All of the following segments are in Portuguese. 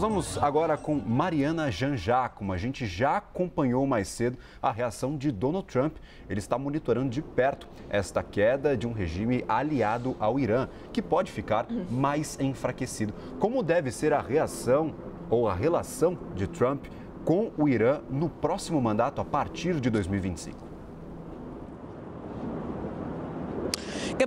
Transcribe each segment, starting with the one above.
Nós vamos agora com Mariana Janjacomo. A gente já acompanhou mais cedo a reação de Donald Trump. Ele está monitorando de perto esta queda de um regime aliado ao Irã, que pode ficar mais enfraquecido. Como deve ser a reação ou a relação de Trump com o Irã no próximo mandato a partir de 2025?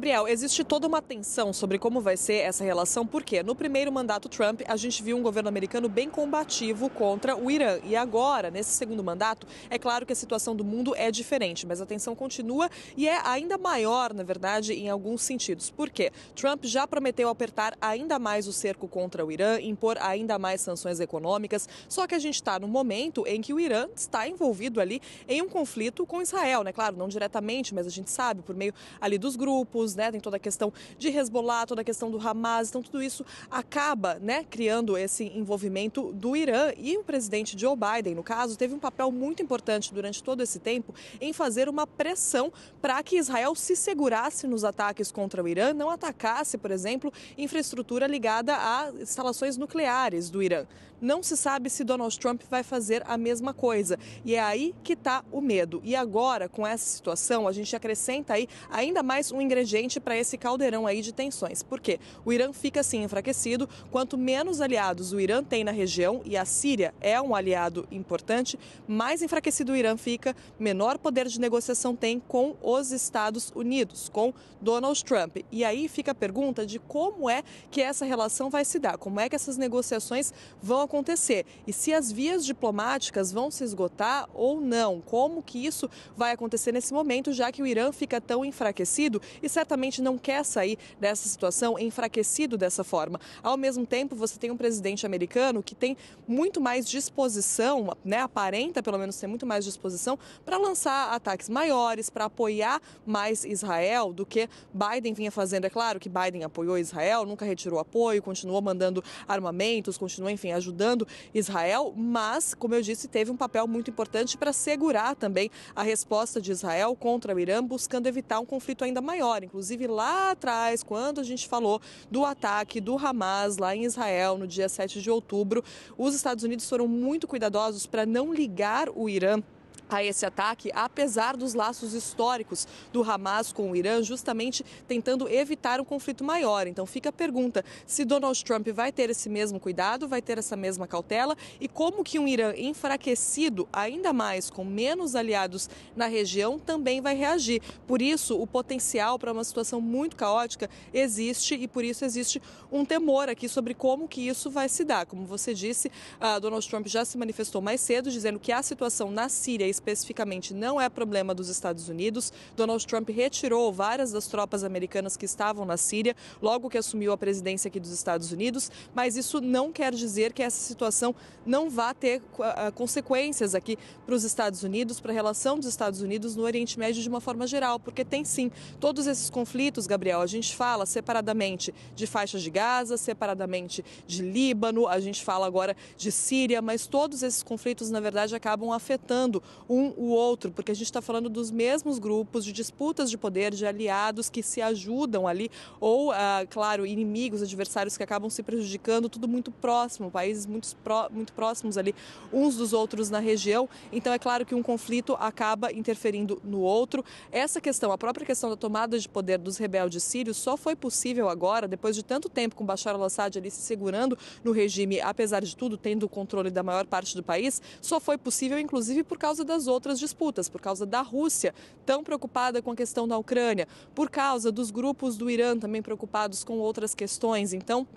Gabriel, existe toda uma tensão sobre como vai ser essa relação, porque no primeiro mandato Trump a gente viu um governo americano bem combativo contra o Irã. E agora, nesse segundo mandato, é claro que a situação do mundo é diferente, mas a tensão continua e é ainda maior, na verdade, em alguns sentidos. Por quê? Trump já prometeu apertar ainda mais o cerco contra o Irã, impor ainda mais sanções econômicas, só que a gente está no momento em que o Irã está envolvido ali em um conflito com Israel, né? Claro, não diretamente, mas a gente sabe por meio ali dos grupos anos, né? Tem toda a questão de Hezbollah, toda a questão do Hamas, então tudo isso acaba, né, criando esse envolvimento do Irã e o presidente Joe Biden, no caso, teve um papel muito importante durante todo esse tempo em fazer uma pressão para que Israel se segurasse nos ataques contra o Irã, não atacasse, por exemplo, infraestrutura ligada a instalações nucleares do Irã. Não se sabe se Donald Trump vai fazer a mesma coisa. E é aí que está o medo. E agora, com essa situação, a gente acrescenta aí ainda mais um ingrediente para esse caldeirão aí de tensões. Por quê? O Irã fica assim enfraquecido, quanto menos aliados o Irã tem na região, e a Síria é um aliado importante, mais enfraquecido o Irã fica, menor poder de negociação tem com os Estados Unidos, com Donald Trump. E aí fica a pergunta de como é que essa relação vai se dar, como é que essas negociações vão acontecer e se as vias diplomáticas vão se esgotar ou não, como que isso vai acontecer nesse momento, já que o Irã fica tão enfraquecido e certamente certamente não quer sair dessa situação enfraquecido dessa forma. Ao mesmo tempo, você tem um presidente americano que tem muito mais disposição, né, aparenta pelo menos ter muito mais disposição para lançar ataques maiores, para apoiar mais Israel do que Biden vinha fazendo. É claro que Biden apoiou Israel, nunca retirou apoio, continuou mandando armamentos, continuou, enfim, ajudando Israel, mas, como eu disse, teve um papel muito importante para segurar também a resposta de Israel contra o Irã, buscando evitar um conflito ainda maior, inclusive inclusive lá atrás, quando a gente falou do ataque do Hamas lá em Israel no dia 7 de outubro, os Estados Unidos foram muito cuidadosos para não ligar o Irã a esse ataque, apesar dos laços históricos do Hamas com o Irã, justamente tentando evitar um conflito maior. Então fica a pergunta se Donald Trump vai ter esse mesmo cuidado, vai ter essa mesma cautela e como que um Irã enfraquecido ainda mais com menos aliados na região também vai reagir. Por isso, o potencial para uma situação muito caótica existe e por isso existe um temor aqui sobre como que isso vai se dar. Como você disse, ah, Donald Trump já se manifestou mais cedo dizendo que a situação na Síria especificamente não é problema dos Estados Unidos. Donald Trump retirou várias das tropas americanas que estavam na Síria logo que assumiu a presidência aqui dos Estados Unidos, mas isso não quer dizer que essa situação não vá ter ah, ah, consequências aqui para os Estados Unidos, para a relação dos Estados Unidos no Oriente Médio de uma forma geral, porque tem sim todos esses conflitos, Gabriel. A gente fala separadamente de faixas de Gaza, separadamente de Líbano, a gente fala agora de Síria, mas todos esses conflitos, na verdade, acabam afetando um o outro, porque a gente está falando dos mesmos grupos, de disputas de poder, de aliados que se ajudam ali, ou, ah, claro, inimigos, adversários que acabam se prejudicando, tudo muito próximo, países muito, pró muito próximos ali uns dos outros na região. Então, é claro que um conflito acaba interferindo no outro. Essa questão, a própria questão da tomada de poder dos rebeldes sírios, só foi possível agora, depois de tanto tempo com Bashar al-Assad ali se segurando no regime, apesar de tudo, tendo o controle da maior parte do país, só foi possível, inclusive, por causa das outras disputas, por causa da Rússia, tão preocupada com a questão da Ucrânia, por causa dos grupos do Irã também preocupados com outras questões. Então,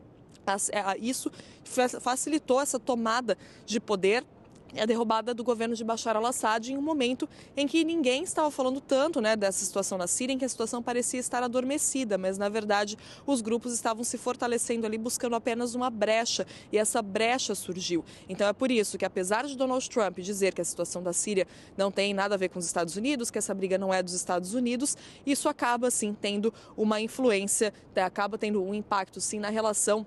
é, isso facilitou essa tomada de poder é a derrubada do governo de Bashar al-Assad em um momento em que ninguém estava falando tanto né, dessa situação na Síria, em que a situação parecia estar adormecida, mas na verdade os grupos estavam se fortalecendo ali, buscando apenas uma brecha, e essa brecha surgiu. Então é por isso que, apesar de Donald Trump dizer que a situação da Síria não tem nada a ver com os Estados Unidos, que essa briga não é dos Estados Unidos, isso acaba sim tendo uma influência, acaba tendo um impacto sim na relação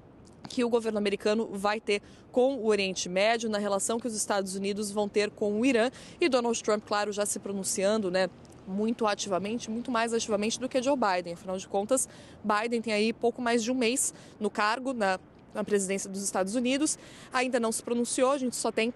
que o governo americano vai ter com o Oriente Médio, na relação que os Estados Unidos vão ter com o Irã. E Donald Trump, claro, já se pronunciando, né? muito ativamente, muito mais ativamente do que Joe Biden. Afinal de contas, Biden tem aí pouco mais de um mês no cargo, na, na presidência dos Estados Unidos. Ainda não se pronunciou, a gente só tem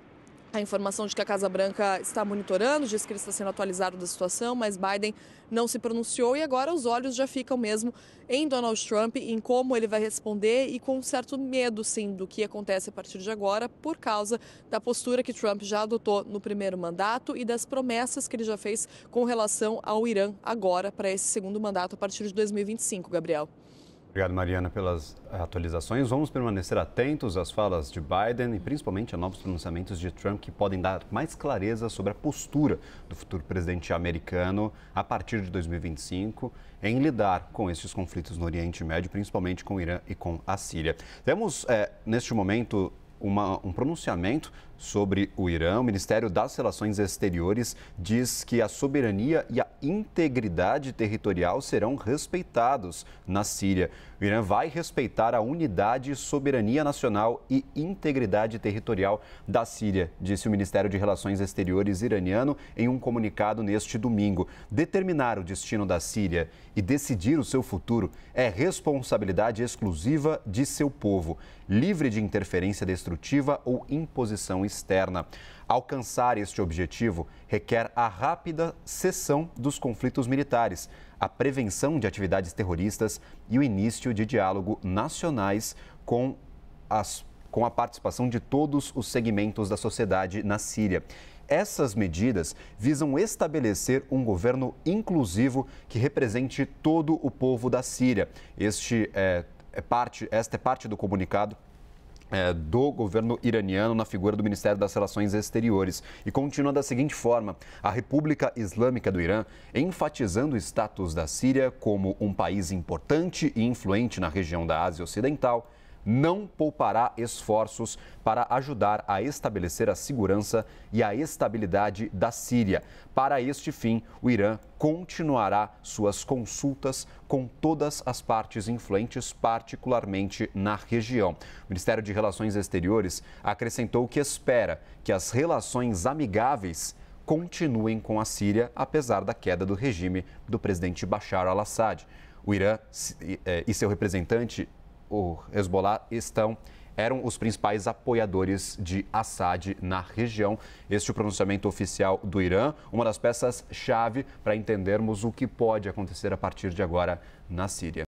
a informação de que a Casa Branca está monitorando, diz que ele está sendo atualizado da situação, mas Biden não se pronunciou e agora os olhos já ficam mesmo em Donald Trump, em como ele vai responder e com um certo medo, sim, do que acontece a partir de agora, por causa da postura que Trump já adotou no primeiro mandato e das promessas que ele já fez com relação ao Irã agora para esse segundo mandato a partir de 2025, Gabriel. Obrigado, Mariana, pelas eh, atualizações. Vamos permanecer atentos às falas de Biden e principalmente a novos pronunciamentos de Trump que podem dar mais clareza sobre a postura do futuro presidente americano a partir de 2025 em lidar com esses conflitos no Oriente Médio, principalmente com o Irã e com a Síria. Temos, é, neste momento, uma, um pronunciamento sobre o Irã, o Ministério das Relações Exteriores diz que a soberania e a integridade territorial serão respeitados na Síria. O Irã vai respeitar a unidade, soberania nacional e integridade territorial da Síria, disse o Ministério de Relações Exteriores iraniano em um comunicado neste domingo. Determinar o destino da Síria e decidir o seu futuro é responsabilidade exclusiva de seu povo, livre de interferência destrutiva ou imposição externa. Alcançar este objetivo requer a rápida cessão dos conflitos militares, a prevenção de atividades terroristas e o início de diálogo nacionais com, as, com a participação de todos os segmentos da sociedade na Síria. Essas medidas visam estabelecer um governo inclusivo que represente todo o povo da Síria. Este é, é parte, esta é parte do comunicado é, do governo iraniano na figura do Ministério das Relações Exteriores. E continua da seguinte forma: a República Islâmica do Irã, enfatizando o status da Síria como um país importante e influente na região da Ásia Ocidental, não poupará esforços para ajudar a estabelecer a segurança e a estabilidade da Síria. Para este fim, o Irã continuará suas consultas com todas as partes influentes, particularmente na região. O Ministério de Relações Exteriores acrescentou que espera que as relações amigáveis continuem com a Síria, apesar da queda do regime do presidente Bashar al-Assad. O Irã eh, e seu representante o Hezbollah estão eram os principais apoiadores de Assad na região. Este é o pronunciamento oficial do Irã, uma das peças-chave para entendermos o que pode acontecer a partir de agora na Síria.